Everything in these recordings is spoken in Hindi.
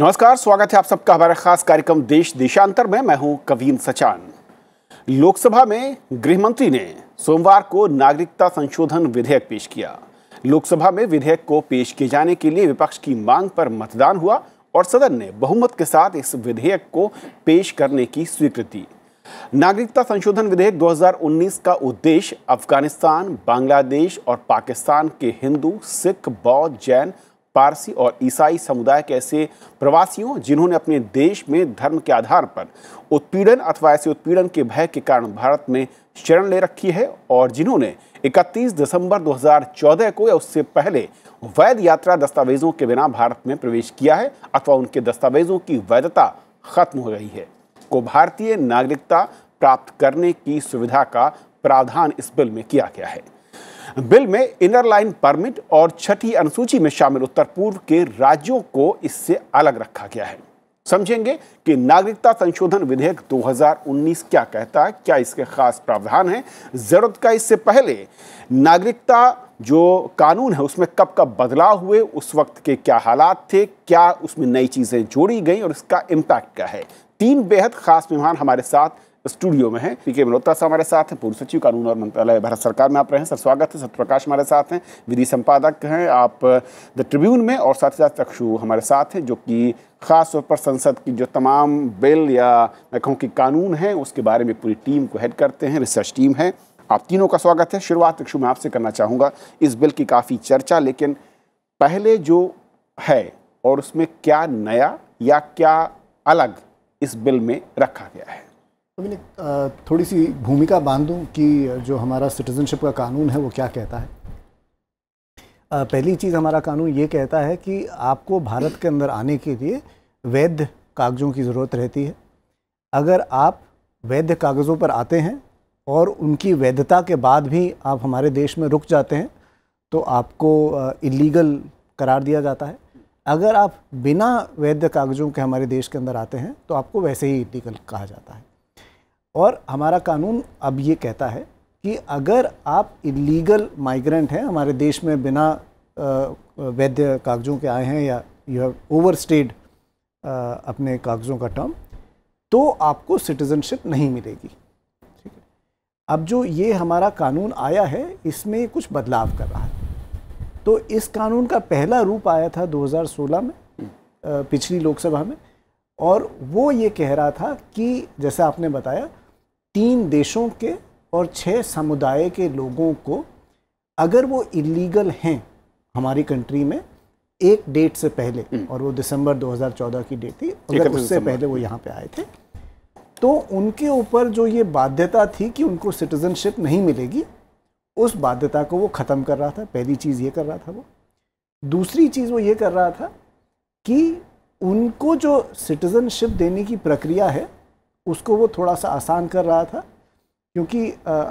नमस्कार स्वागत है आप सबका हमारे खास कार्यक्रम देश देशांतर में मैं हूं कवीन सचान लोकसभा में गृह मंत्री ने सोमवार को नागरिकता संशोधन विधेयक पेश किया लोकसभा में विधेयक को पेश किए जाने के लिए विपक्ष की मांग पर मतदान हुआ और सदन ने बहुमत के साथ इस विधेयक को पेश करने की स्वीकृति नागरिकता संशोधन विधेयक 2019 का उद्देश्य अफगानिस्तान बांग्लादेश और पाकिस्तान के हिंदू सिख बौद्ध जैन पारसी और ईसाई समुदाय के ऐसे प्रवासियों जिन्होंने अपने देश में धर्म के आधार पर उत्पीड़न अथवा ऐसे उत्पीड़न के भय के कारण भारत में शरण ले रखी है और जिन्होंने 31 दिसंबर 2014 को या उससे पहले वैध यात्रा दस्तावेजों के बिना भारत में प्रवेश किया है अथवा उनके दस्तावेजों की वैधता खत्म हो गई है को भारतीय नागरिकता प्राप्त करने की सुविधा का प्रावधान इस बिल में किया गया है बिल में इनर लाइन परमिट और छठी अनुसूची में शामिल उत्तर पूर्व के राज्यों को इससे अलग रखा गया है समझेंगे कि नागरिकता संशोधन विधेयक 2019 क्या कहता है क्या इसके खास प्रावधान हैं जरूरत का इससे पहले नागरिकता जो कानून है उसमें कब कब बदलाव हुए उस वक्त के क्या हालात थे क्या उसमें नई चीज़ें जोड़ी गई और इसका इम्पैक्ट क्या है तीन बेहद खास मेहमान हमारे साथ स्टूडियो में है पी के मल्होत्रा साहब हमारे साथ हैं पूर्व सचिव कानून और मंत्रालय भारत सरकार में आप रहे हैं सर स्वागत है सत्यप्रकाश हमारे साथ हैं विधि संपादक हैं आप द ट्रिब्यून में और साथ ही साथ चक्षु हमारे साथ हैं जो कि खास तौर पर संसद की जो तमाम बिल या मैं कहूँ कि कानून है उसके बारे में पूरी टीम को हेड करते हैं रिसर्च टीम है आप तीनों का स्वागत है शुरुआत चक्षु मैं आपसे करना चाहूँगा इस बिल की काफ़ी चर्चा लेकिन पहले जो है और उसमें क्या नया या क्या अलग इस बिल में रखा गया है तो अभी थोड़ी सी भूमिका बांध दूँ कि जो हमारा सिटीज़नशिप का कानून है वो क्या कहता है पहली चीज़ हमारा कानून ये कहता है कि आपको भारत के अंदर आने के लिए वैध कागज़ों की ज़रूरत रहती है अगर आप वैध कागज़ों पर आते हैं और उनकी वैधता के बाद भी आप हमारे देश में रुक जाते हैं तो आपको इलीगल करार दिया जाता है अगर आप बिना वैध कागज़ों के हमारे देश के अंदर आते हैं तो आपको वैसे ही इलीगल कहा जाता है और हमारा कानून अब ये कहता है कि अगर आप इलीगल माइग्रेंट हैं हमारे देश में बिना वैध कागज़ों के आए हैं या यू हैव ओवर स्टेड अपने कागज़ों का टर्म तो आपको सिटीज़नशिप नहीं मिलेगी ठीक है अब जो ये हमारा कानून आया है इसमें कुछ बदलाव कर रहा है तो इस कानून का पहला रूप आया था 2016 में पिछली लोकसभा में और वो ये कह रहा था कि जैसे आपने बताया तीन देशों के और छह समुदाय के लोगों को अगर वो इलीगल हैं हमारी कंट्री में एक डेट से पहले हम्म। और वो दिसंबर 2014 की डेट थी अगर उससे पहले वो यहाँ पे आए थे तो उनके ऊपर जो ये बाध्यता थी कि उनको सिटीजनशिप नहीं मिलेगी उस बाध्यता को वो ख़त्म कर रहा था पहली चीज़ ये कर रहा था वो दूसरी चीज़ वो ये कर रहा था कि उनको जो सिटीजनशिप देने की प्रक्रिया है उसको वो थोड़ा सा आसान कर रहा था क्योंकि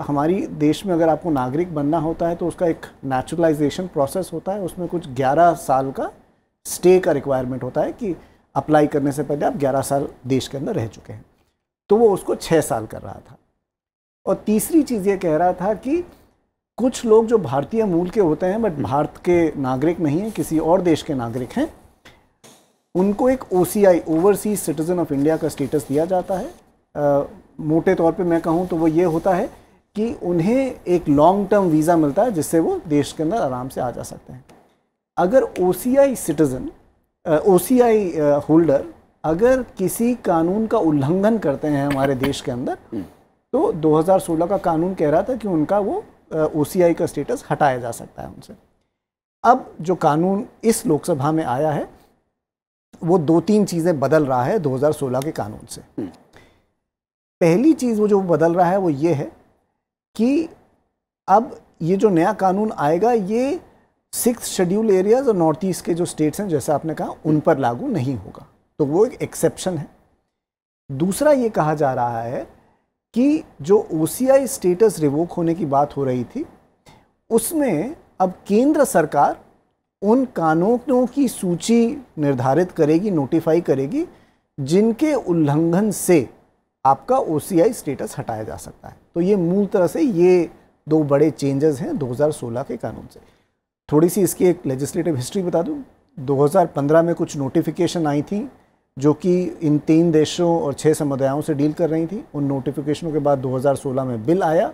हमारी देश में अगर आपको नागरिक बनना होता है तो उसका एक नेचुरलाइजेशन प्रोसेस होता है उसमें कुछ 11 साल का स्टे का रिक्वायरमेंट होता है कि अप्लाई करने से पहले आप 11 साल देश के अंदर रह चुके हैं तो वो उसको छः साल कर रहा था और तीसरी चीज़ ये कह रहा था कि कुछ लोग जो भारतीय मूल के होते हैं बट भारत के नागरिक नहीं हैं किसी और देश के नागरिक हैं उनको एक O C overseas citizen of India का स्टेटस दिया जाता है मोटे तौर पे मैं कहूँ तो वो ये होता है कि उन्हें एक लॉन्ग टर्म वीज़ा मिलता है जिससे वो देश के अंदर आराम से आ जा सकते हैं अगर ओ सिटीज़न ओ होल्डर अगर किसी कानून का उल्लंघन करते हैं हमारे देश के अंदर हम्म। तो 2016 का कानून कह रहा था कि उनका वो ओ का स्टेटस हटाया जा सकता है उनसे अब जो कानून इस लोकसभा में आया है वो दो तीन चीज़ें बदल रहा है 2016 के कानून से हम्म। पहली चीज़ वो जो बदल रहा है वो ये है कि अब ये जो नया कानून आएगा ये सिक्स शेड्यूल एरियाज और नॉर्थ ईस्ट के जो स्टेट्स हैं जैसे आपने कहा उन पर लागू नहीं होगा तो वो एक एक्सेप्शन है दूसरा ये कहा जा रहा है कि जो ओ स्टेटस रिवोक होने की बात हो रही थी उसमें अब केंद्र सरकार उन कानूनों की सूची निर्धारित करेगी नोटिफाई करेगी जिनके उल्लंघन से आपका ओ स्टेटस हटाया जा सकता है तो ये मूल तरह से ये दो बड़े चेंजेस हैं 2016 के कानून से थोड़ी सी इसकी एक लेजिस्लेटिव हिस्ट्री बता दूं 2015 में कुछ नोटिफिकेशन आई थी जो कि इन तीन देशों और छः समुदायों से डील कर रही थी उन नोटिफिकेशनों के बाद 2016 में बिल आया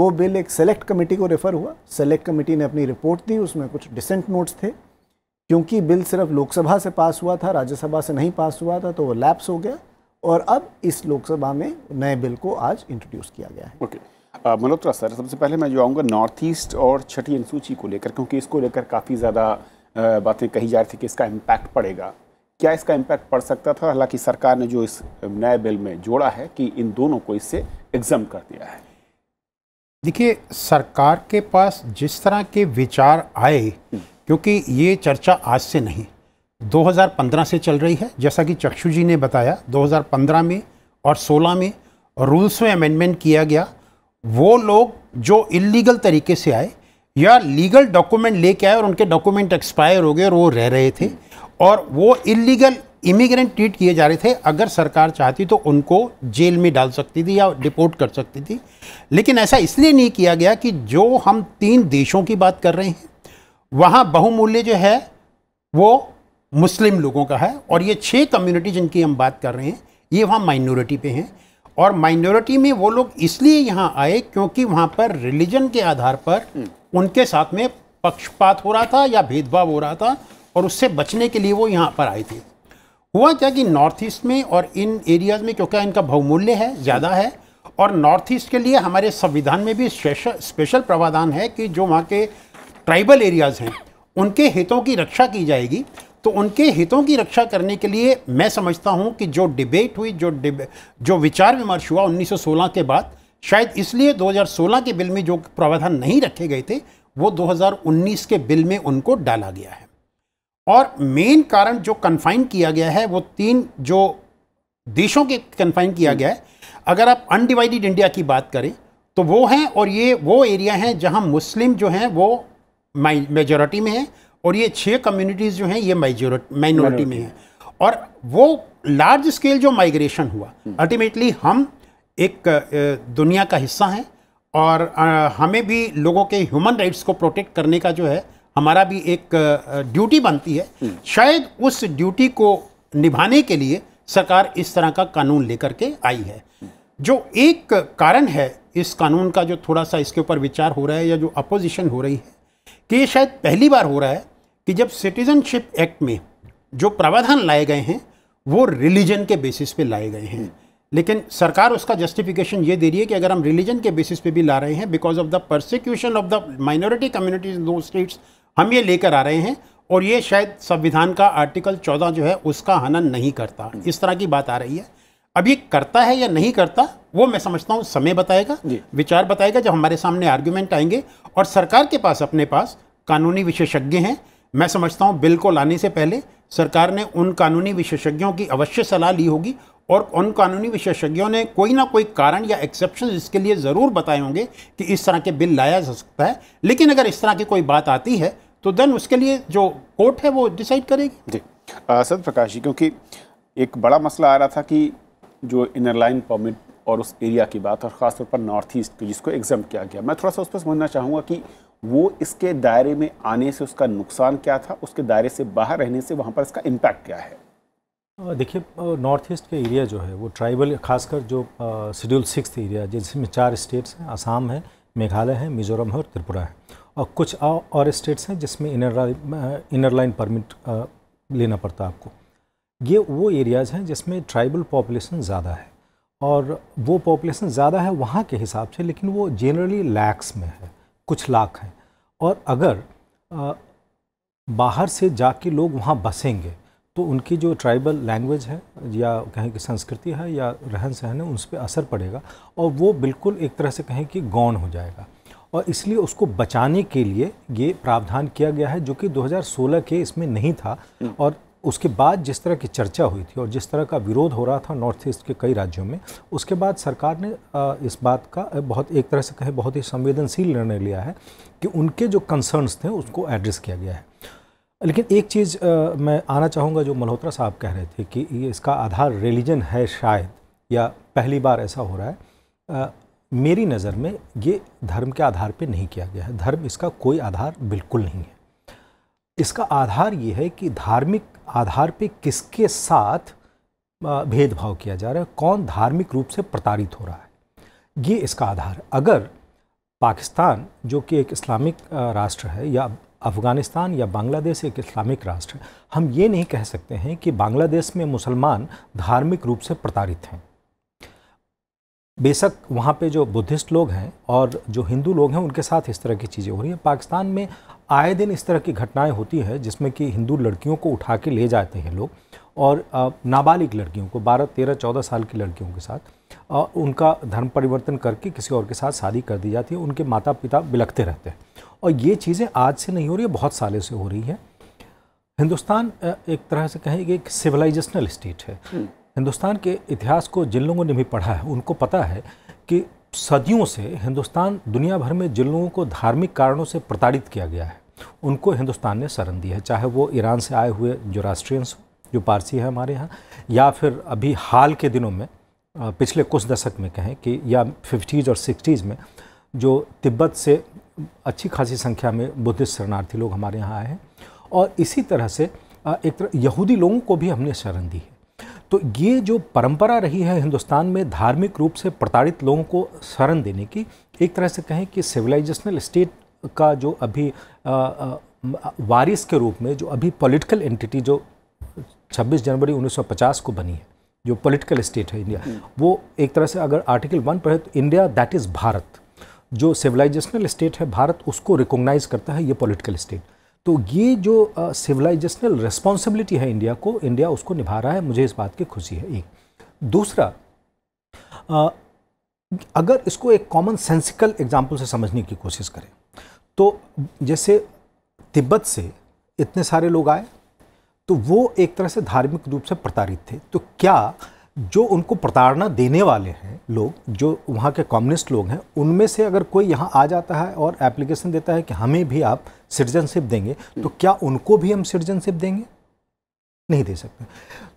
वो बिल एक सेलेक्ट कमेटी को रेफ़र हुआ सेलेक्ट कमेटी ने अपनी रिपोर्ट दी उसमें कुछ डिसेंट नोट्स थे क्योंकि बिल सिर्फ लोकसभा से पास हुआ था राज्यसभा से नहीं पास हुआ था तो वो लैप्स हो गया और अब इस लोकसभा में नए बिल को आज इंट्रोड्यूस किया गया है ओके okay. मल्होत्रा सर सबसे पहले मैं जो आऊँगा नॉर्थ ईस्ट और छठी अनुसूची को लेकर क्योंकि इसको लेकर काफ़ी ज़्यादा बातें कही जा रही थी कि इसका इम्पैक्ट पड़ेगा क्या इसका इम्पैक्ट पड़ सकता था हालांकि सरकार ने जो इस नए बिल में जोड़ा है कि इन दोनों को इससे एग्जम कर दिया है देखिए सरकार के पास जिस तरह के विचार आए हम्म। क्योंकि ये चर्चा आज से नहीं 2015 से चल रही है जैसा कि चक्षु जी ने बताया 2015 में और 16 में रूल्स में अमेंडमेंट किया गया वो लोग जो इलीगल तरीके से आए या लीगल डॉक्यूमेंट लेके आए और उनके डॉक्यूमेंट एक्सपायर हो गए और वो रह रहे थे और वो इलीगल इमिग्रेंट ट्रीट किए जा रहे थे अगर सरकार चाहती तो उनको जेल में डाल सकती थी या डिपोर्ट कर सकती थी लेकिन ऐसा इसलिए नहीं किया गया कि जो हम तीन देशों की बात कर रहे हैं वहाँ बहुमूल्य जो है वो मुस्लिम लोगों का है और ये छः कम्युनिटी जिनकी हम बात कर रहे हैं ये वहाँ माइनॉरिटी पे हैं और माइनॉरिटी में वो लोग इसलिए यहाँ आए क्योंकि वहाँ पर रिलीजन के आधार पर हम्म। उनके साथ में पक्षपात हो रहा था या भेदभाव हो रहा था और उससे बचने के लिए वो यहाँ पर आए थे हुआ क्या कि नॉर्थ ईस्ट में और इन एरियाज़ में क्योंकि इनका बहुमूल्य है ज़्यादा है और नॉर्थ ईस्ट के लिए हमारे संविधान में भी स्पेशल प्रावधान है कि जो वहाँ के ट्राइबल एरियाज़ हैं उनके हितों की रक्षा की जाएगी तो उनके हितों की रक्षा करने के लिए मैं समझता हूं कि जो डिबेट हुई जो डिबे जो विचार विमर्श हुआ 1916 के बाद शायद इसलिए 2016 के बिल में जो प्रावधान नहीं रखे गए थे वो 2019 के बिल में उनको डाला गया है और मेन कारण जो कन्फाइन किया गया है वो तीन जो देशों के कन्फाइन किया गया है अगर आप अनडिवाइडेड इंडिया की बात करें तो वो हैं और ये वो एरिया हैं जहां मुस्लिम जो हैं वो मेजोरिटी में हैं और ये छः कम्युनिटीज़ जो हैं ये माइनॉरिटी में हैं और वो लार्ज स्केल जो माइग्रेशन हुआ अल्टीमेटली हम एक दुनिया का हिस्सा हैं और हमें भी लोगों के ह्यूमन राइट्स को प्रोटेक्ट करने का जो है हमारा भी एक ड्यूटी बनती है हम्म। शायद उस ड्यूटी को निभाने के लिए सरकार इस तरह का कानून लेकर के आई है जो एक कारण है इस कानून का जो थोड़ा सा इसके ऊपर विचार हो रहा है या जो अपोजिशन हो रही है कि ये शायद पहली बार हो रहा है कि जब सिटीजनशिप एक्ट में जो प्रावधान लाए गए हैं वो रिलीजन के बेसिस पे लाए गए हैं लेकिन सरकार उसका जस्टिफिकेशन ये दे रही है कि अगर हम रिलीजन के बेसिस पे भी ला रहे हैं because of the persecution of the minority communities in दो स्टेट्स हम ये लेकर आ रहे हैं और ये शायद संविधान का आर्टिकल चौदह जो है उसका हनन नहीं करता इस तरह की बात आ रही है अब ये करता है या नहीं करता वो मैं समझता हूँ समय बताएगा विचार बताएगा जब हमारे सामने आर्ग्यूमेंट आएंगे और सरकार के पास अपने पास कानूनी विशेषज्ञ हैं मैं समझता हूँ बिल को लाने से पहले सरकार ने उन कानूनी विशेषज्ञों की अवश्य सलाह ली होगी और उन कानूनी विशेषज्ञों ने कोई ना कोई कारण या एक्सेप्शन इसके लिए ज़रूर बताए होंगे कि इस तरह के बिल लाया जा सकता है लेकिन अगर इस तरह की कोई बात आती है तो देन उसके लिए जो कोर्ट है वो डिसाइड करेगी जी सत्य प्रकाश जी क्योंकि एक बड़ा मसला आ रहा था कि जो इनर लाइन परमिट और उस एरिया की बात और ख़ासतौर पर नॉर्थ ईस्ट की जिसको एग्जाम किया गया मैं थोड़ा सा उस पर समझना चाहूँगा कि वो इसके दायरे में आने से उसका नुकसान क्या था उसके दायरे से बाहर रहने से वहाँ पर इसका इम्पैक्ट क्या है देखिए नॉर्थ ईस्ट के एरिया जो है वो ट्राइबल खासकर जो शेड्यूल सिक्स एरिया जिसमें चार स्टेट्स हैं आसाम है मेघालय है मिजोरम है और त्रिपुरा है और कुछ और स्टेट्स हैं जिसमें इनर इनर लाइन परमिट लेना पड़ता है आपको ये वो एरियाज़ हैं जिसमें ट्राइबल पॉपुलेशन ज़्यादा है और वो पॉपुलेशन ज़्यादा है वहाँ के हिसाब से लेकिन वो जनरली लैक्स में है कुछ लाख हैं और अगर आ, बाहर से जाके लोग वहाँ बसेंगे तो उनकी जो ट्राइबल लैंग्वेज है या कहें कि संस्कृति है या रहन सहन है उस पर असर पड़ेगा और वो बिल्कुल एक तरह से कहें कि गौन हो जाएगा और इसलिए उसको बचाने के लिए ये प्रावधान किया गया है जो कि 2016 के इसमें नहीं था हम्म। और उसके बाद जिस तरह की चर्चा हुई थी और जिस तरह का विरोध हो रहा था नॉर्थ ईस्ट के कई राज्यों में उसके बाद सरकार ने इस बात का बहुत एक तरह से कहे बहुत ही संवेदनशील निर्णय लिया है कि उनके जो कंसर्न्स थे उसको एड्रेस किया गया है लेकिन एक चीज़ मैं आना चाहूँगा जो मल्होत्रा साहब कह रहे थे कि इसका आधार रिलीजन है शायद या पहली बार ऐसा हो रहा है मेरी नज़र में ये धर्म के आधार पर नहीं किया गया है धर्म इसका कोई आधार बिल्कुल नहीं है इसका आधार ये है कि धार्मिक आधार पे किसके साथ भेदभाव किया जा रहा है कौन धार्मिक रूप से प्रताड़ित हो रहा है ये इसका आधार अगर पाकिस्तान जो कि एक इस्लामिक राष्ट्र है या अफ़गानिस्तान या बांग्लादेश एक इस्लामिक राष्ट्र है हम ये नहीं कह सकते हैं कि बांग्लादेश में मुसलमान धार्मिक रूप से प्रताड़ित हैं बेशक वहाँ पे जो बुद्धिस्ट लोग हैं और जो हिंदू लोग हैं उनके साथ इस तरह की चीज़ें हो रही हैं पाकिस्तान में आए दिन इस तरह की घटनाएं होती है जिसमें कि हिंदू लड़कियों को उठा के ले जाते हैं लोग और नाबालिग लड़कियों को 12, 13, 14 साल की लड़कियों के साथ उनका धर्म परिवर्तन करके किसी और के साथ शादी कर दी जाती है उनके माता पिता बिलखते रहते हैं और ये चीज़ें आज से नहीं हो रही है बहुत सालों से हो रही हैं हिंदुस्तान एक तरह से कहें कि एक सिविलाइजेशनल स्टेट है हम्म। हिंदुस्तान के इतिहास को जिन लोगों ने भी पढ़ा है उनको पता है कि सदियों से हिंदुस्तान दुनिया भर में जिन लोगों को धार्मिक कारणों से प्रताड़ित किया गया है उनको हिंदुस्तान ने शरण दी है चाहे वो ईरान से आए हुए जो राष्ट्रियंस जो पारसी है हमारे यहाँ या फिर अभी हाल के दिनों में पिछले कुछ दशक में कहें कि या फिफ्टीज़ और सिक्सटीज़ में जो तिब्बत से अच्छी खासी संख्या में बुद्धिस्ट शरणार्थी लोग हमारे यहाँ आए हैं और इसी तरह से एक तरह यहूदी लोगों को भी हमने शरण दी है तो ये जो परंपरा रही है हिंदुस्तान में धार्मिक रूप से प्रताड़ित लोगों को शरण देने की एक तरह से कहें कि सिविलाइजेशनल स्टेट का जो अभी वारिस के रूप में जो अभी पॉलिटिकल एंटिटी जो 26 जनवरी 1950 को बनी है जो पॉलिटिकल स्टेट है इंडिया वो एक तरह से अगर आर्टिकल वन पर है तो इंडिया दैट इज़ भारत जो सिविलाइजेशनल स्टेट है भारत उसको रिकोगनाइज़ करता है ये पॉलिटिकल स्टेट तो ये जो सिविलाइजेशनल uh, रिस्पॉन्सिबिलिटी है इंडिया को इंडिया उसको निभा रहा है मुझे इस बात की खुशी है एक दूसरा uh, अगर इसको एक कॉमन सेंसिकल एग्जाम्पल से समझने की कोशिश करें तो जैसे तिब्बत से इतने सारे लोग आए तो वो एक तरह से धार्मिक रूप से प्रताड़ित थे तो क्या जो उनको प्रताड़ना देने वाले हैं लोग जो वहाँ के कम्युनिस्ट लोग हैं उनमें से अगर कोई यहाँ आ जाता है और एप्लीकेशन देता है कि हमें भी आप सिटीजनशिप देंगे तो हम्म। क्या उनको भी हम सिटीजनशिप देंगे नहीं दे सकते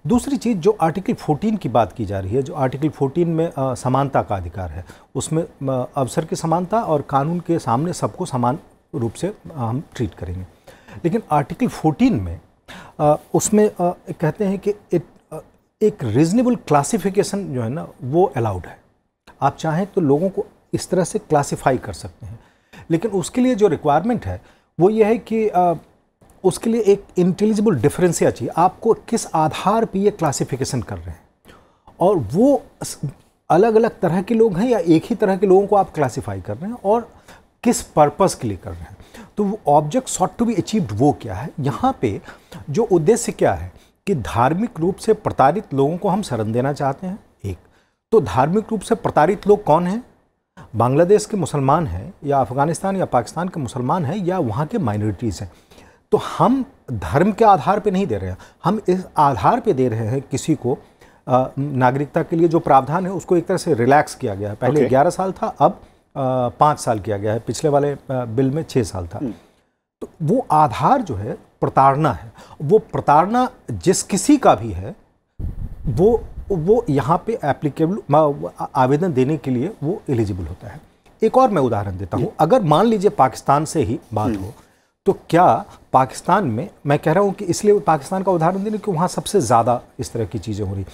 दूसरी चीज़ जो आर्टिकल 14 की बात की जा रही है जो आर्टिकल 14 में आ, समानता का अधिकार है उसमें आ, अवसर की समानता और कानून के सामने सबको समान रूप से आ, हम ट्रीट करेंगे लेकिन आर्टिकल 14 में आ, उसमें आ, कहते हैं कि इट एक रीज़नेबल क्लासिफिकेशन जो है ना वो अलाउड है आप चाहें तो लोगों को इस तरह से क्लासिफाई कर सकते हैं लेकिन उसके लिए जो रिक्वायरमेंट है वो ये है कि आ, उसके लिए एक इंटेलिजिबल डिफरेंसिया चाहिए आपको किस आधार पे ये क्लासिफिकेशन कर रहे हैं और वो अलग अलग तरह के लोग हैं या एक ही तरह के लोगों को आप क्लासिफाई कर रहे हैं और किस पर्पज़ के लिए कर रहे हैं तो वो object sought to be achieved वो क्या है यहाँ पे जो उद्देश्य क्या है कि धार्मिक रूप से प्रताड़ित लोगों को हम शरण देना चाहते हैं एक तो धार्मिक रूप से प्रताड़ित लोग कौन हैं बांग्लादेश के मुसलमान हैं या अफ़गानिस्तान या पाकिस्तान के मुसलमान हैं या वहाँ के माइनॉरिटीज़ हैं तो हम धर्म के आधार पर नहीं दे रहे हैं हम इस आधार पर दे रहे हैं किसी को नागरिकता के लिए जो प्रावधान है उसको एक तरह से रिलैक्स किया गया है पहले ग्यारह okay. साल था अब पाँच साल किया गया है पिछले वाले बिल में छः साल था हम्म। तो वो आधार जो है प्रताड़ना है वो प्रताड़ना जिस किसी का भी है वो वो यहाँ पे एप्लीकेबल आवेदन देने के लिए वो एलिजिबल होता है एक और मैं उदाहरण देता हूँ अगर मान लीजिए पाकिस्तान से ही बात हम्म। हो तो क्या पाकिस्तान में मैं कह रहा हूँ कि इसलिए पाकिस्तान का उदाहरण देने कि वहाँ सबसे ज़्यादा इस तरह की चीज़ें हो रही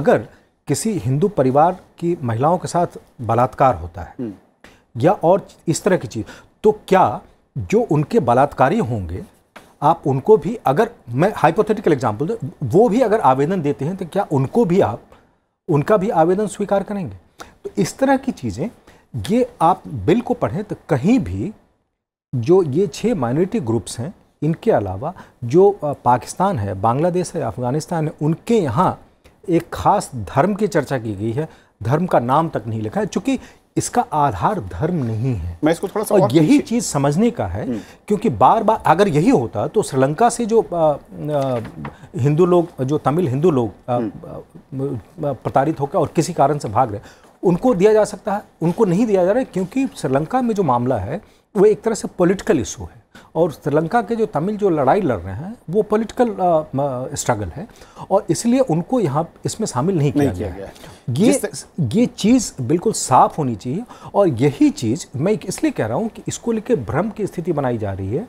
अगर किसी हिंदू परिवार की महिलाओं के साथ बलात्कार होता है हम्म। या और इस तरह की चीज़ तो क्या जो उनके बलात्कारी होंगे आप उनको भी अगर मैं हाइपोथेटिकल एग्जाम्पल दूँ वो भी अगर आवेदन देते हैं तो क्या उनको भी आप उनका भी आवेदन स्वीकार करेंगे तो इस तरह की चीज़ें ये आप बिल को पढ़ें तो कहीं भी जो ये छः माइनॉरिटी ग्रुप्स हैं इनके अलावा जो पाकिस्तान है बांग्लादेश है अफ़गानिस्तान है उनके यहाँ एक ख़ास धर्म की चर्चा की गई है धर्म का नाम तक नहीं लिखा है चूँकि इसका आधार धर्म नहीं है मैं इसको थोड़ा सा और यही चीज़ समझने का है हम्म। क्योंकि बार बार अगर यही होता तो श्रीलंका से जो हिंदू लोग जो तमिल हिंदू लोग हम्म। प्रताड़ित होकर और किसी कारण से भाग रहे उनको दिया जा सकता है उनको नहीं दिया जा रहा है क्योंकि श्रीलंका में जो मामला है वो एक तरह से पॉलिटिकल इशू है और श्रीलंका के जो तमिल जो लड़ाई लड़ रहे हैं वो पॉलिटिकल स्ट्रगल है और इसलिए उनको यहाँ इसमें शामिल नहीं किया, नहीं किया गया, गया है ये ये चीज़ बिल्कुल साफ होनी चाहिए और यही चीज़ मैं इसलिए कह रहा हूँ कि इसको लेकर भ्रम की स्थिति बनाई जा रही है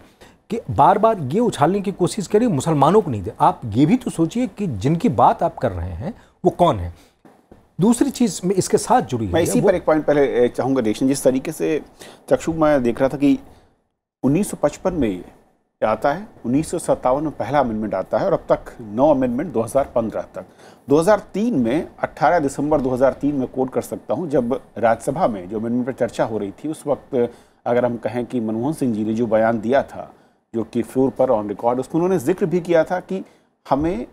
कि बार बार ये उछालने की कोशिश करिए मुसलमानों को नहीं दे आप ये भी तो सोचिए कि जिनकी बात आप कर रहे हैं वो कौन है दूसरी चीज में इसके साथ जुड़ी मैं इसी पर एक पॉइंट पहले चाहूंगा रेशन जिस तरीके से चक्षु मैं देख रहा था कि 1955 में ये आता है उन्नीस में पहला अमेंडमेंट आता है और अब तक नौ अमेंडमेंट 2015 तक 2003 में 18 दिसंबर 2003 में कोट कर सकता हूँ जब राज्यसभा में जो अमेंडमेंट पर चर्चा हो रही थी उस वक्त अगर हम कहें कि मनमोहन सिंह जी ने जो बयान दिया था जो कि फ्लोर पर ऑन रिकॉर्ड उसको उन्होंने जिक्र भी किया था कि हमें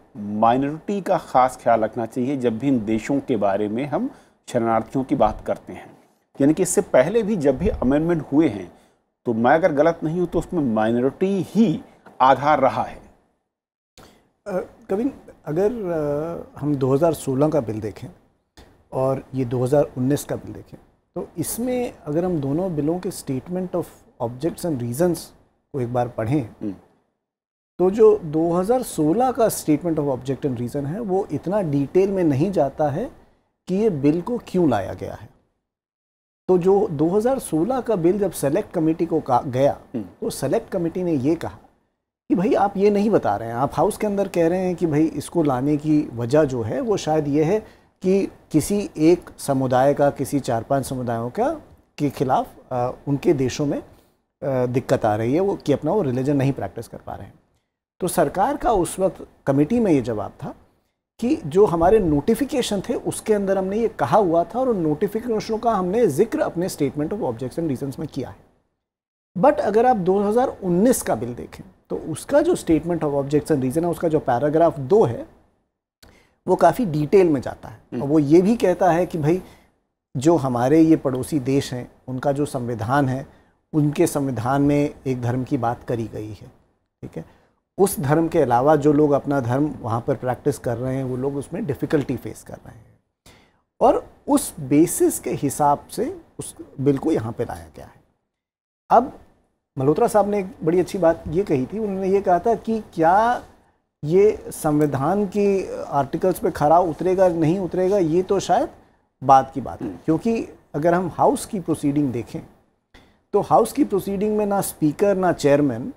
माइनॉरिटी का ख़ास ख्याल रखना चाहिए जब भी इन देशों के बारे में हम शरणार्थियों की बात करते हैं यानी कि इससे पहले भी जब भी अमेंडमेंट हुए हैं तो मैं अगर गलत नहीं हूँ तो उसमें माइनॉरिटी ही आधार रहा है कविन अगर आ, हम 2016 का बिल देखें और ये 2019 का बिल देखें तो इसमें अगर हम दोनों बिलों के statement of objects and reasons को एक बार पढ़ें हम्म। तो जो 2016 का statement of object and reason है वो इतना डिटेल में नहीं जाता है कि ये बिल को क्यों लाया गया है तो जो 2016 का बिल जब सेलेक्ट कमेटी को गया हम्म। तो सेलेक्ट कमेटी ने ये कहा कि भाई आप ये नहीं बता रहे हैं आप हाउस के अंदर कह रहे हैं कि भाई इसको लाने की वजह जो है वो शायद ये है कि किसी एक समुदाय का किसी चार पांच समुदायों का के खिलाफ आ, उनके देशों में आ, दिक्कत आ रही है वो कि अपना वो रिलीजन नहीं प्रैक्टिस कर पा रहे हैं तो सरकार का उस वक्त कमेटी में ये जवाब था कि जो हमारे नोटिफिकेशन थे उसके अंदर हमने ये कहा हुआ था और उन नोटिफिकेशनों का हमने जिक्र अपने statement of objects and reasons में किया है बट अगर आप 2019 का बिल देखें तो उसका जो statement of objects and reason है उसका जो पैराग्राफ दो है वो काफ़ी डिटेल में जाता है हम्म। और वो ये भी कहता है कि भाई जो हमारे ये पड़ोसी देश हैं उनका जो संविधान है उनके संविधान में एक धर्म की बात करी गई है ठीक है उस धर्म के अलावा जो लोग अपना धर्म वहाँ पर प्रैक्टिस कर रहे हैं वो लोग उसमें डिफ़िकल्टी फेस कर रहे हैं और उस बेसिस के हिसाब से उस बिल को यहाँ पर लाया गया है अब मल्होत्रा साहब ने एक बड़ी अच्छी बात ये कही थी उन्होंने ये कहा था कि क्या ये संविधान की आर्टिकल्स पे खरा उतरेगा नहीं उतरेगा ये तो शायद बात की बात है हम्म। क्योंकि अगर हम हाउस की प्रोसीडिंग देखें तो हाउस की प्रोसीडिंग में ना स्पीकर ना चेयरमैन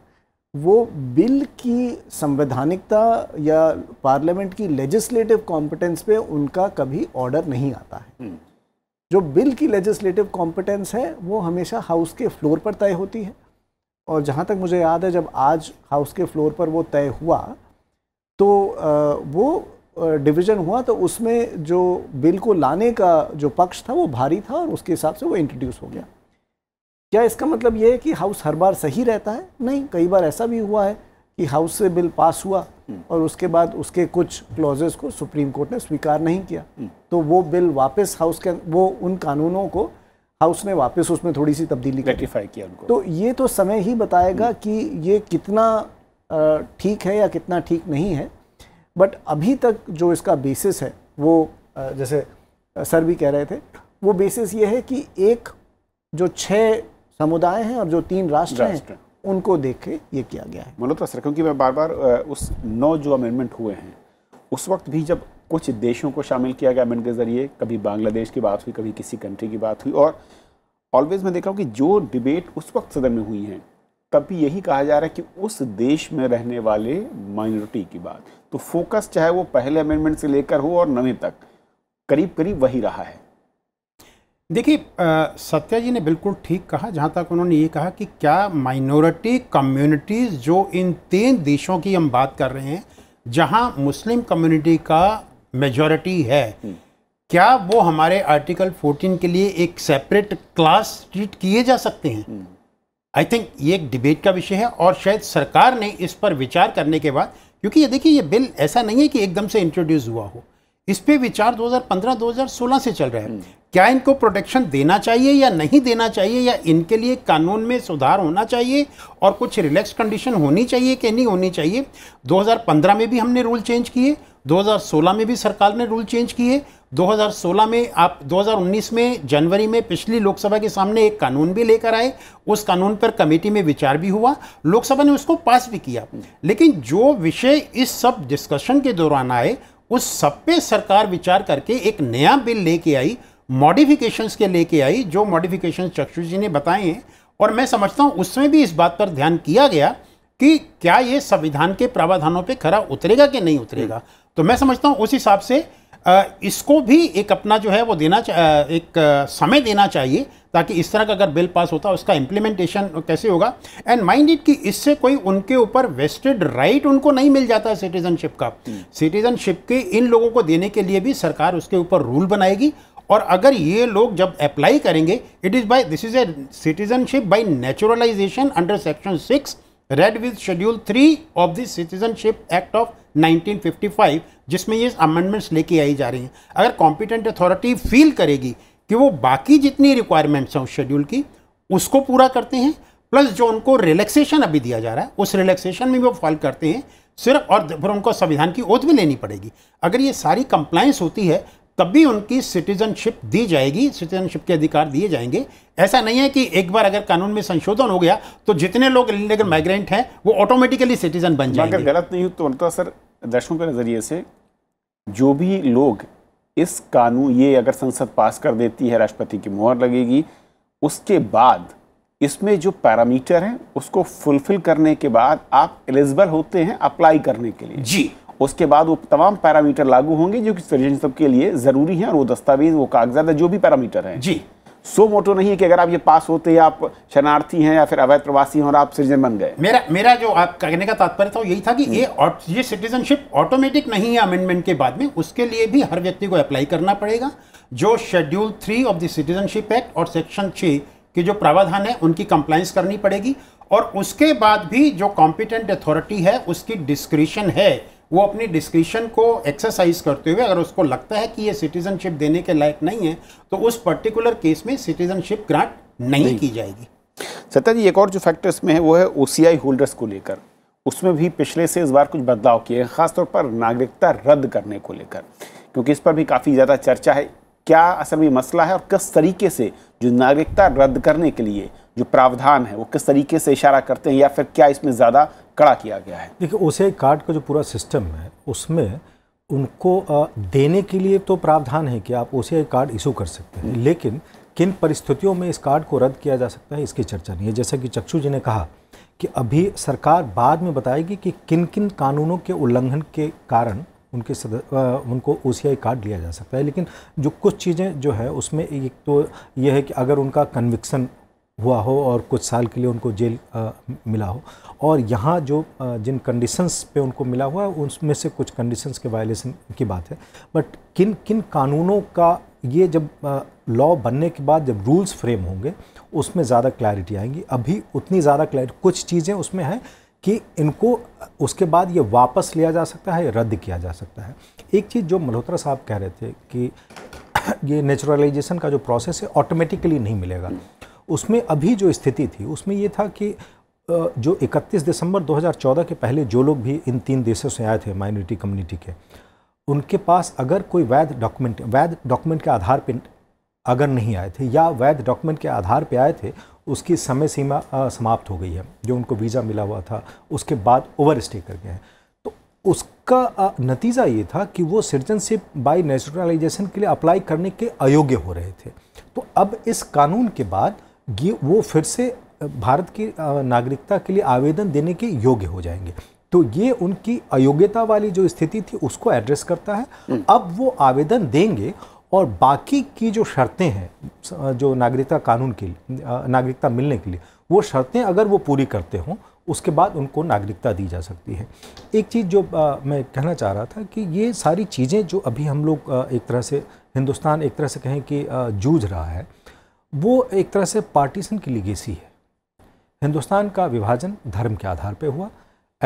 वो बिल की संवैधानिकता या पार्लियामेंट की लेजिस्लेटिव कॉम्पिटेंस पे उनका कभी ऑर्डर नहीं आता है हम्म। जो बिल की लेजिस्लेटिव कॉम्पिटेंस है वो हमेशा हाउस के फ्लोर पर तय होती है और जहाँ तक मुझे याद है जब आज हाउस के फ्लोर पर वो तय हुआ तो वो डिवीज़न हुआ तो उसमें जो बिल को लाने का जो पक्ष था वो भारी था और उसके हिसाब से वो इंट्रोड्यूस हो गया क्या इसका मतलब ये है कि हाउस हर बार सही रहता है नहीं कई बार ऐसा भी हुआ है कि हाउस से बिल पास हुआ हम्म। और उसके बाद उसके कुछ क्लॉजेस को सुप्रीम कोर्ट ने स्वीकार नहीं किया हम्म। तो वो बिल वापस हाउस के वो उन कानूनों को हाउस ने वापस उसमें थोड़ी सी तब्दीली रेटिफाई किया उनको तो ये तो समय ही बताएगा हम्म। कि ये कितना ठीक है या कितना ठीक नहीं है बट अभी तक जो इसका बेसिस है वो जैसे सर भी कह रहे थे वो बेसिस ये है कि एक जो छः समुदाय हैं और जो तीन राष्ट्र हैं उनको देख के ये किया गया है मल्होत्रा सर क्योंकि मैं बार बार उस नौ जो अमेंडमेंट हुए हैं उस वक्त भी जब कुछ देशों को शामिल किया गया अमेंडमेंट के ज़रिए कभी बांग्लादेश की बात हुई कभी किसी कंट्री की बात हुई और ऑलवेज मैं देख रहा हूँ कि जो डिबेट उस वक्त सदन में हुई हैं तब भी यही कहा जा रहा है कि उस देश में रहने वाले माइनॉरिटी की बात तो फोकस चाहे वो पहले अमेंडमेंट से लेकर हो और नवे तक करीब करीब वही रहा है देखिए सत्या जी ने बिल्कुल ठीक कहा जहाँ तक उन्होंने ये कहा कि क्या माइनॉरिटी कम्युनिटीज़ जो इन तीन देशों की हम बात कर रहे हैं जहाँ मुस्लिम कम्युनिटी का मेजॉरिटी है हम्म। क्या वो हमारे आर्टिकल 14 के लिए एक सेपरेट क्लास ट्रीट किए जा सकते हैं आई हम्म। थिंक ये एक डिबेट का विषय है और शायद सरकार ने इस पर विचार करने के बाद क्योंकि ये देखिए ये बिल ऐसा नहीं है कि एकदम से इंट्रोड्यूस हुआ हो इस पर विचार 2015-2016 से चल रहा है हम्म। क्या इनको प्रोटेक्शन देना चाहिए या नहीं देना चाहिए या इनके लिए कानून में सुधार होना चाहिए और कुछ रिलैक्स कंडीशन होनी चाहिए कि नहीं होनी चाहिए 2015 में भी हमने रूल चेंज किए 2016 में भी सरकार ने रूल चेंज किए 2016 में आप 2019 में जनवरी में पिछली लोकसभा के सामने एक कानून भी लेकर आए उस कानून पर कमेटी में विचार भी हुआ लोकसभा ने उसको पास भी किया लेकिन जो विषय इस सब डिस्कशन के दौरान आए उस सब पे सरकार विचार करके एक नया बिल लेके आई मॉडिफिकेशंस के लेके आई जो मॉडिफिकेशंस चक्षु जी ने बताए हैं और मैं समझता हूँ उसमें भी इस बात पर ध्यान किया गया कि क्या ये संविधान के प्रावधानों पे खरा उतरेगा कि नहीं उतरेगा तो मैं समझता हूँ उस हिसाब से इसको भी एक अपना जो है वो देना एक समय देना चाहिए ताकि इस तरह का अगर बिल पास होता उसका इम्प्लीमेंटेशन कैसे होगा एंड माइंड इट कि इससे कोई उनके ऊपर वेस्टेड राइट उनको नहीं मिल जाता है सिटीजनशिप का सिटीजनशिप हम्म। के इन लोगों को देने के लिए भी सरकार उसके ऊपर रूल बनाएगी और अगर ये लोग जब अप्लाई करेंगे it is by this is a citizenship by naturalisation under section six read with schedule three of the citizenship act of 1955 जिसमें ये अमेंडमेंट्स लेके आई जा रही हैं अगर कॉम्पिटेंट अथॉरिटी फील करेगी कि वो बाकी जितनी रिक्वायरमेंट्स हैं उस शेड्यूल की उसको पूरा करते हैं प्लस जो उनको रिलैक्सेशन अभी दिया जा रहा है उस रिलैक्सेशन में भी वो फॉलो करते हैं सिर्फ और फिर उनको संविधान की ओत भी लेनी पड़ेगी अगर ये सारी कंप्लाइंस होती है तब भी उनकी सिटीजनशिप दी जाएगी सिटीजनशिप के अधिकार दिए जाएंगे ऐसा नहीं है कि एक बार अगर कानून में संशोधन हो गया तो जितने लोग इलीगल माइग्रेंट हैं वो ऑटोमेटिकली सिटीजन बन जाएंगे अगर गलत नहीं हो तो अनता सर दर्शकों के नज़रिए से जो भी लोग इस कानून ये अगर संसद पास कर देती है राष्ट्रपति की मुहर लगेगी उसके बाद इसमें जो पैरामीटर हैं उसको फुलफिल करने के बाद आप एलिजिबल होते हैं अप्लाई करने के लिए जी उसके बाद वो तमाम पैरामीटर लागू होंगे जो कि सिटीजनशिप के लिए ज़रूरी हैं और वो दस्तावेज वो कागजात जो भी पैरामीटर हैं जी सो मोटो नहीं है कि अगर आप ये पास होते हैं आप शरणार्थी हैं या फिर अवैध प्रवासी हैं और आप सिटीजन बन गए मेरा मेरा जो आप कहने का तात्पर्य था वो यही था कि ये हम्म। ये सिटीजनशिप ऑटोमेटिक नहीं है अमेंडमेंट के बाद में उसके लिए भी हर व्यक्ति को अप्लाई करना पड़ेगा जो schedule three of the citizenship act और सेक्शन छः के जो प्रावधान है उनकी कंप्लाइंस करनी पड़ेगी और उसके बाद भी जो कॉम्पिटेंट अथॉरिटी है उसकी डिस्क्रिशन है वो अपनी डिस्क्रिशन को एक्सरसाइज करते हुए अगर उसको लगता है कि ये सिटीजनशिप देने के लायक नहीं है तो उस पर्टिकुलर केस में सिटीजनशिप ग्रांट नहीं, नहीं। की जाएगी सत्या जी एक और जो फैक्टर इसमें है वो है ओ होल्डर्स को लेकर उसमें भी पिछले से इस बार कुछ बदलाव किए हैं खासतौर पर नागरिकता रद्द करने को लेकर क्योंकि इस पर भी काफ़ी ज़्यादा चर्चा है क्या असल में मसला है और किस तरीके से जो नागरिकता रद्द करने के लिए जो प्रावधान है वो किस तरीके से इशारा करते हैं या फिर क्या इसमें ज़्यादा कड़ा किया गया है देखिए ओसीआई कार्ड का जो पूरा सिस्टम है उसमें उनको देने के लिए तो प्रावधान है कि आप ओसीआई कार्ड इशू कर सकते हैं लेकिन किन परिस्थितियों में इस कार्ड को रद्द किया जा सकता है इसकी चर्चा नहीं है जैसा कि चक्षु जी ने कहा कि अभी सरकार बाद में बताएगी कि किन किन कानूनों के उल्लंघन के कारण उनके सद, उनको ओ कार्ड लिया जा सकता है लेकिन जो कुछ चीज़ें जो है उसमें एक तो यह है कि अगर उनका कन्विक्सन हुआ हो और कुछ साल के लिए उनको जेल आ, मिला हो और यहाँ जो आ, जिन कंडीशंस पे उनको मिला हुआ है उनमें से कुछ कंडीशंस के वायलेशन की बात है बट किन किन कानूनों का ये जब लॉ बनने के बाद जब रूल्स फ्रेम होंगे उसमें ज़्यादा क्लैरिटी आएंगी अभी उतनी ज़्यादा क्लैरिटी कुछ चीज़ें उसमें हैं कि इनको उसके बाद ये वापस लिया जा सकता है रद्द किया जा सकता है एक चीज़ जो मल्होत्रा साहब कह रहे थे कि ये नेचुरलाइजेशन का जो प्रोसेस है ऑटोमेटिकली नहीं मिलेगा उसमें अभी जो स्थिति थी उसमें ये था कि जो 31 दिसंबर 2014 के पहले जो लोग भी इन तीन देशों से आए थे माइनॉरिटी कम्युनिटी के उनके पास अगर कोई वैध डॉक्यूमेंट वैध डॉक्यूमेंट के आधार पर अगर नहीं आए थे या वैध डॉक्यूमेंट के आधार पर आए थे उसकी समय सीमा समाप्त हो गई है जो उनको वीज़ा मिला हुआ था उसके बाद ओवर स्टे कर गए हैं तो उसका नतीजा ये था कि वो सिटीजनशिप बाई नेचुरलाइजेशन के लिए अप्लाई करने के अयोग्य हो रहे थे तो अब इस कानून के बाद ये वो फिर से भारत की नागरिकता के लिए आवेदन देने के योग्य हो जाएंगे तो ये उनकी अयोग्यता वाली जो स्थिति थी उसको एड्रेस करता है हम्म। अब वो आवेदन देंगे और बाकी की जो शर्तें हैं जो नागरिकता कानून के लिए नागरिकता मिलने के लिए वो शर्तें अगर वो पूरी करते हों उसके बाद उनको नागरिकता दी जा सकती है एक चीज़ जो आ, मैं कहना चाह रहा था कि ये सारी चीज़ें जो अभी हम लोग एक तरह से हिंदुस्तान एक तरह से कहें कि जूझ रहा है वो एक तरह से पार्टीशन की लिगेसी है हिंदुस्तान का विभाजन धर्म के आधार पर हुआ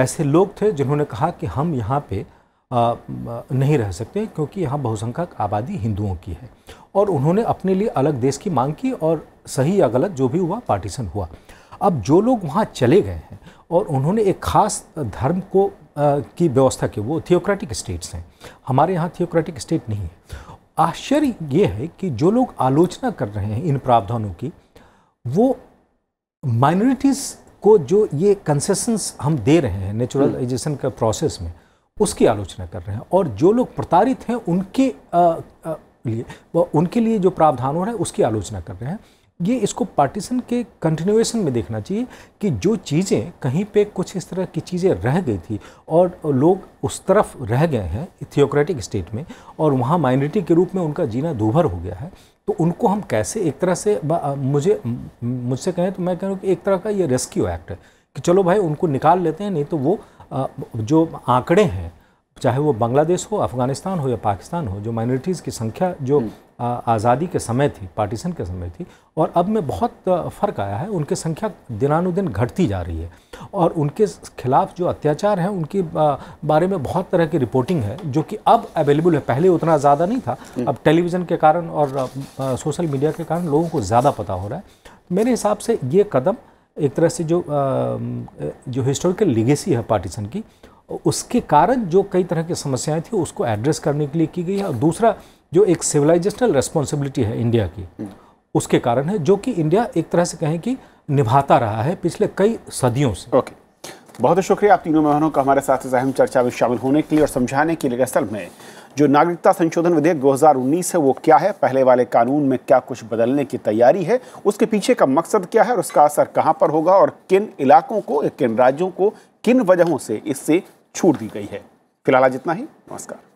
ऐसे लोग थे जिन्होंने कहा कि हम यहाँ पे आ, नहीं रह सकते क्योंकि यहाँ बहुसंख्यक आबादी हिंदुओं की है और उन्होंने अपने लिए अलग देश की मांग की और सही या गलत जो भी हुआ पार्टीशन हुआ अब जो लोग वहाँ चले गए हैं और उन्होंने एक खास धर्म को आ, की व्यवस्था की वो थियोक्रेटिक स्टेट्स हैं हमारे यहाँ थियोक्रेटिक स्टेट नहीं है आश्चर्य ये है कि जो लोग आलोचना कर रहे हैं इन प्रावधानों की वो माइनॉरिटीज़ को जो ये कंसेशंस हम दे रहे हैं नेचुरलाइजेशन का प्रोसेस में उसकी आलोचना कर रहे हैं और जो लोग प्रताड़ित हैं उनके आ, आ, लिए उनके लिए जो प्रावधान हो रहा है उसकी आलोचना कर रहे हैं ये इसको पार्टीशन के कंटिन्यूएशन में देखना चाहिए कि जो चीज़ें कहीं पे कुछ इस तरह की चीज़ें रह गई थी और लोग उस तरफ रह गए हैं थियोक्रेटिक स्टेट में और वहाँ माइनॉरिटी के रूप में उनका जीना दूभर हो गया है तो उनको हम कैसे एक तरह से मुझे मुझसे कहें तो मैं कह रहा हूँ कि एक तरह का ये रेस्क्यू एक्ट है कि चलो भाई उनको निकाल लेते हैं नहीं तो वो जो आंकड़े हैं चाहे वो बांग्लादेश हो अफगानिस्तान हो या पाकिस्तान हो जो माइनॉरिटीज़ की संख्या जो हम्म। आज़ादी के समय थी पार्टीशन के समय थी और अब में बहुत फ़र्क आया है उनके संख्या दिनानुदिन घटती जा रही है और उनके खिलाफ जो अत्याचार हैं उनके बारे में बहुत तरह की रिपोर्टिंग है जो कि अब अवेलेबल है पहले उतना ज़्यादा नहीं था हम्म। अब टेलीविज़न के कारण और सोशल मीडिया के कारण लोगों को ज़्यादा पता हो रहा है तो मेरे हिसाब से ये कदम एक तरह से जो जो हिस्टोरिकल लिगेसी है पार्टीशन की उसके कारण जो कई तरह की समस्याएं थी उसको एड्रेस करने के लिए की गई है और दूसरा जो एक सिविलाइजेशनल रेस्पॉन्सिबिलिटी है इंडिया की उसके कारण है जो कि इंडिया एक तरह से कहें कि निभाता रहा है पिछले कई सदियों से ओके बहुत शुक्रिया आप तीनों मेहमानों का हमारे साथ इस अहम चर्चा में शामिल होने के लिए और समझाने के लिए असल में जो नागरिकता संशोधन विधेयक 2019 है वो क्या है पहले वाले कानून में क्या कुछ बदलने की तैयारी है उसके पीछे का मकसद क्या है और उसका असर कहाँ पर होगा और किन इलाकों को किन राज्यों को किन वजहों से इससे छूट दी गई है फिलहाल आज इतना ही नमस्कार